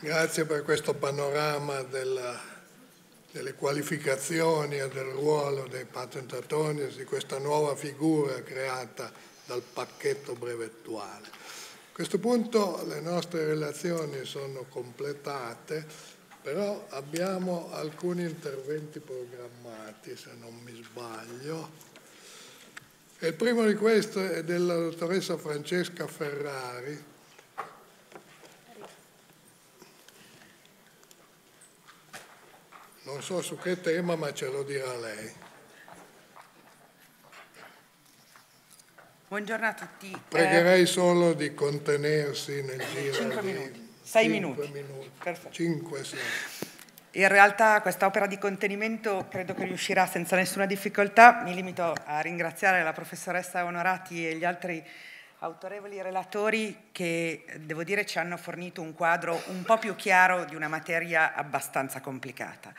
Grazie per questo panorama della, delle qualificazioni e del ruolo dei patentatori, di questa nuova figura creata dal pacchetto brevettuale. A questo punto le nostre relazioni sono completate, però abbiamo alcuni interventi programmati, se non mi sbaglio. il primo di questi è della dottoressa Francesca Ferrari, non so su che tema ma ce lo dirà lei. Buongiorno a tutti. Pregherei eh, solo di contenersi nel giro 5 minuti. 6 minuti. minuti. 5, 6. In realtà questa opera di contenimento credo che riuscirà senza nessuna difficoltà. Mi limito a ringraziare la professoressa Onorati e gli altri autorevoli relatori che devo dire ci hanno fornito un quadro un po' più chiaro di una materia abbastanza complicata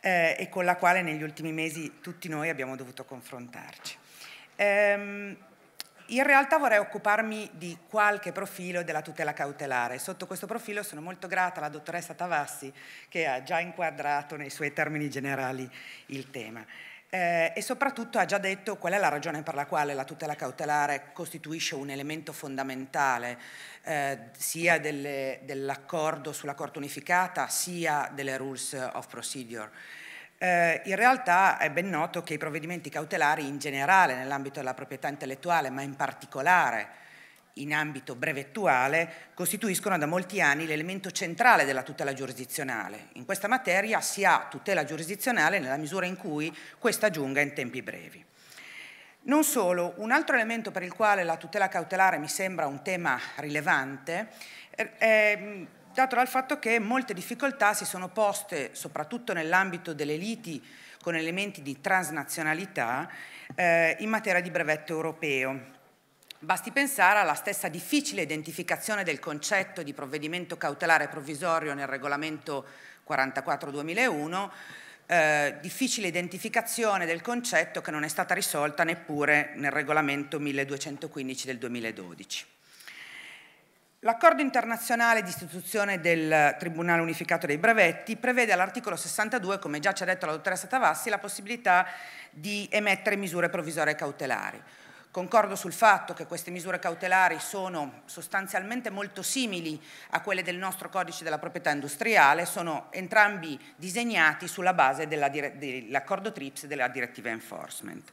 eh, e con la quale negli ultimi mesi tutti noi abbiamo dovuto confrontarci. Ehm, in realtà vorrei occuparmi di qualche profilo della tutela cautelare. Sotto questo profilo sono molto grata alla dottoressa Tavassi che ha già inquadrato nei suoi termini generali il tema eh, e soprattutto ha già detto qual è la ragione per la quale la tutela cautelare costituisce un elemento fondamentale eh, sia delle, dell'accordo sulla Corte unificata sia delle rules of procedure. Eh, in realtà è ben noto che i provvedimenti cautelari in generale nell'ambito della proprietà intellettuale, ma in particolare in ambito brevettuale costituiscono da molti anni l'elemento centrale della tutela giurisdizionale. In questa materia si ha tutela giurisdizionale nella misura in cui questa giunga in tempi brevi. Non solo, un altro elemento per il quale la tutela cautelare mi sembra un tema rilevante eh, è mm, dato dal fatto che molte difficoltà si sono poste, soprattutto nell'ambito delle liti con elementi di transnazionalità, eh, in materia di brevetto europeo Basti pensare alla stessa difficile identificazione del concetto di provvedimento cautelare provvisorio nel regolamento 44-2001, eh, difficile identificazione del concetto che non è stata risolta neppure nel regolamento 1215 del 2012. L'accordo internazionale di istituzione del Tribunale Unificato dei Brevetti prevede all'articolo 62, come già ci ha detto la dottoressa Tavassi, la possibilità di emettere misure provvisorie cautelari. Concordo sul fatto che queste misure cautelari sono sostanzialmente molto simili a quelle del nostro codice della proprietà industriale, sono entrambi disegnati sulla base dell'accordo TRIPS e della direttiva enforcement.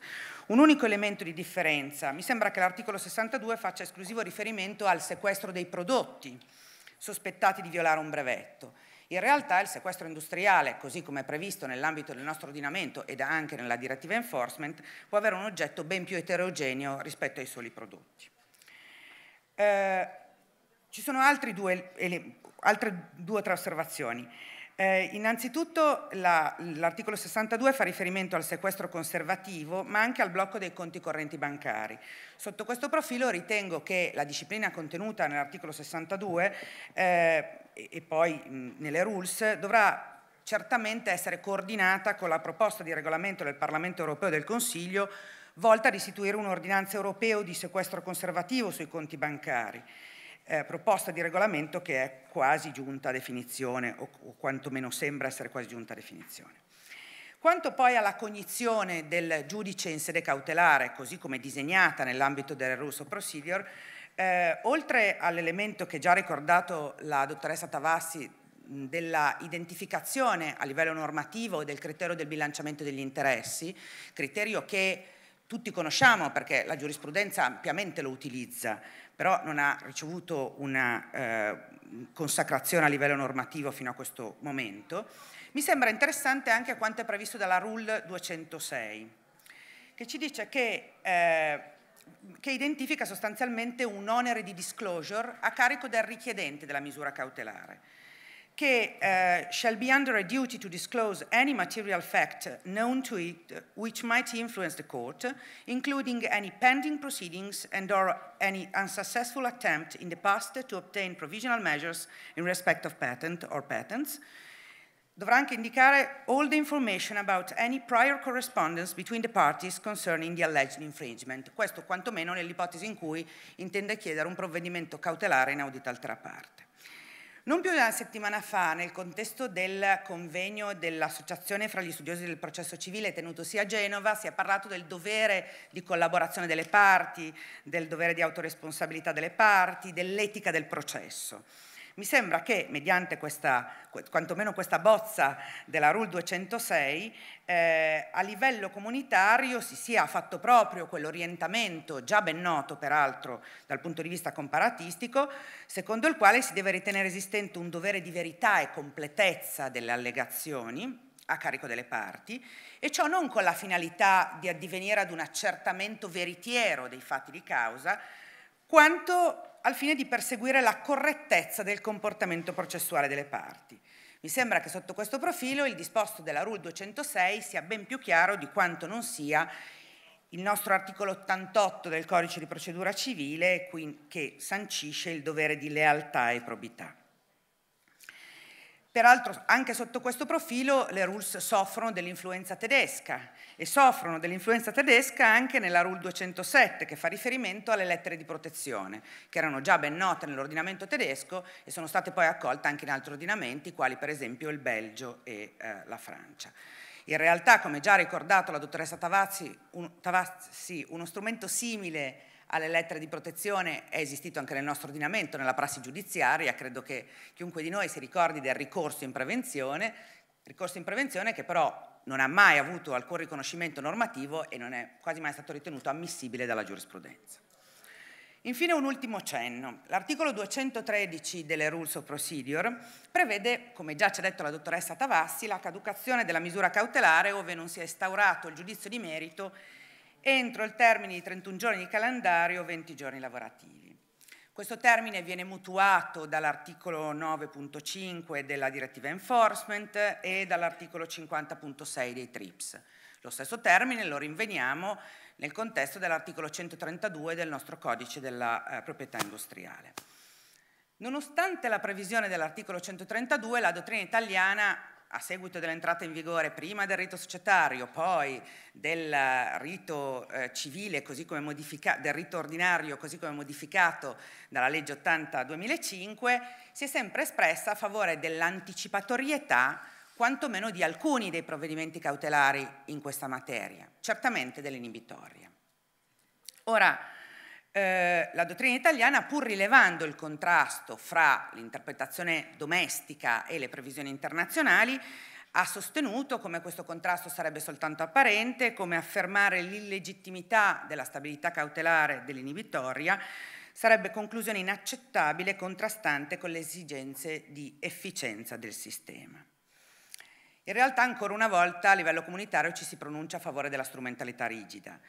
Un unico elemento di differenza, mi sembra che l'articolo 62 faccia esclusivo riferimento al sequestro dei prodotti sospettati di violare un brevetto in realtà il sequestro industriale, così come è previsto nell'ambito del nostro ordinamento ed anche nella direttiva enforcement, può avere un oggetto ben più eterogeneo rispetto ai soli prodotti. Eh, ci sono due, altre due o tre osservazioni. Eh, innanzitutto l'articolo 62 fa riferimento al sequestro conservativo ma anche al blocco dei conti correnti bancari. Sotto questo profilo ritengo che la disciplina contenuta nell'articolo 62 eh, e, poi nelle rules, dovrà certamente essere coordinata con la proposta di regolamento del Parlamento europeo e del Consiglio volta a restituire un'ordinanza europea di sequestro conservativo sui conti bancari, eh, proposta di regolamento che è quasi giunta a definizione o, o quantomeno sembra essere quasi giunta a definizione. Quanto poi alla cognizione del giudice in sede cautelare, così come disegnata nell'ambito delle rules of procedure, eh, oltre all'elemento che già ha ricordato la dottoressa Tavassi della identificazione a livello normativo del criterio del bilanciamento degli interessi, criterio che tutti conosciamo perché la giurisprudenza ampiamente lo utilizza, però non ha ricevuto una eh, consacrazione a livello normativo fino a questo momento, mi sembra interessante anche quanto è previsto dalla Rule 206, che ci dice che eh, che identifica sostanzialmente un onere di disclosure a carico del richiedente della misura cautelare, che eh, shall be under a duty to disclose any material fact known to it which might influence the court, including any pending proceedings and or any unsuccessful attempt in the past to obtain provisional measures in respect of patent or patents, dovrà anche indicare all the information about any prior correspondence between the parties concerning the alleged infringement. Questo quantomeno nell'ipotesi in cui intende chiedere un provvedimento cautelare in inaudito altra parte. Non più di una settimana fa, nel contesto del convegno dell'Associazione fra gli studiosi del processo civile tenutosi a Genova, si è parlato del dovere di collaborazione delle parti, del dovere di autoresponsabilità delle parti, dell'etica del processo. Mi sembra che mediante questa, quantomeno questa bozza della Rule 206, eh, a livello comunitario si sia fatto proprio quell'orientamento, già ben noto peraltro dal punto di vista comparatistico, secondo il quale si deve ritenere esistente un dovere di verità e completezza delle allegazioni a carico delle parti, e ciò non con la finalità di addivenire ad un accertamento veritiero dei fatti di causa, quanto al fine di perseguire la correttezza del comportamento processuale delle parti. Mi sembra che sotto questo profilo il disposto della Rule 206 sia ben più chiaro di quanto non sia il nostro articolo 88 del codice di procedura civile che sancisce il dovere di lealtà e probità. Peraltro anche sotto questo profilo le rules soffrono dell'influenza tedesca e soffrono dell'influenza tedesca anche nella rule 207 che fa riferimento alle lettere di protezione che erano già ben note nell'ordinamento tedesco e sono state poi accolte anche in altri ordinamenti quali per esempio il Belgio e eh, la Francia. In realtà come già ricordato la dottoressa Tavazzi, un, Tavazzi uno strumento simile alle lettere di protezione è esistito anche nel nostro ordinamento, nella prassi giudiziaria, credo che chiunque di noi si ricordi del ricorso in prevenzione, ricorso in prevenzione che però non ha mai avuto alcun riconoscimento normativo e non è quasi mai stato ritenuto ammissibile dalla giurisprudenza. Infine un ultimo cenno. L'articolo 213 delle Rules of Procedure prevede, come già ci ha detto la dottoressa Tavassi, la caducazione della misura cautelare ove non si è instaurato il giudizio di merito entro il termine di 31 giorni di calendario 20 giorni lavorativi. Questo termine viene mutuato dall'articolo 9.5 della direttiva enforcement e dall'articolo 50.6 dei TRIPS. Lo stesso termine lo rinveniamo nel contesto dell'articolo 132 del nostro codice della eh, proprietà industriale. Nonostante la previsione dell'articolo 132, la dottrina italiana a seguito dell'entrata in vigore prima del rito societario, poi del rito eh, civile, così come modificato, del rito ordinario, così come modificato dalla legge 80-2005, si è sempre espressa a favore dell'anticipatorietà quantomeno di alcuni dei provvedimenti cautelari in questa materia, certamente dell'inibitoria. Ora, eh, la dottrina italiana, pur rilevando il contrasto fra l'interpretazione domestica e le previsioni internazionali, ha sostenuto come questo contrasto sarebbe soltanto apparente, come affermare l'illegittimità della stabilità cautelare dell'inibitoria sarebbe conclusione inaccettabile e contrastante con le esigenze di efficienza del sistema. In realtà ancora una volta a livello comunitario ci si pronuncia a favore della strumentalità rigida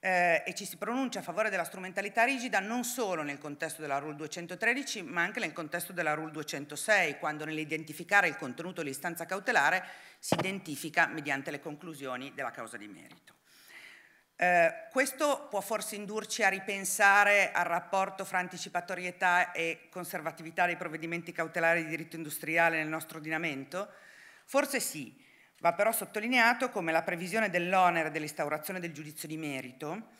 eh, e ci si pronuncia a favore della strumentalità rigida non solo nel contesto della Rule 213 ma anche nel contesto della Rule 206 quando nell'identificare il contenuto dell'istanza cautelare si identifica mediante le conclusioni della causa di merito. Eh, questo può forse indurci a ripensare al rapporto fra anticipatorietà e conservatività dei provvedimenti cautelari di diritto industriale nel nostro ordinamento? Forse sì, Va però sottolineato come la previsione dell'onere dell'instaurazione del giudizio di merito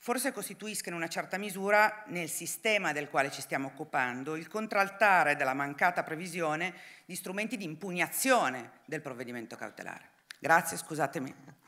forse costituisca in una certa misura, nel sistema del quale ci stiamo occupando, il contraltare della mancata previsione di strumenti di impugnazione del provvedimento cautelare. Grazie, scusatemi.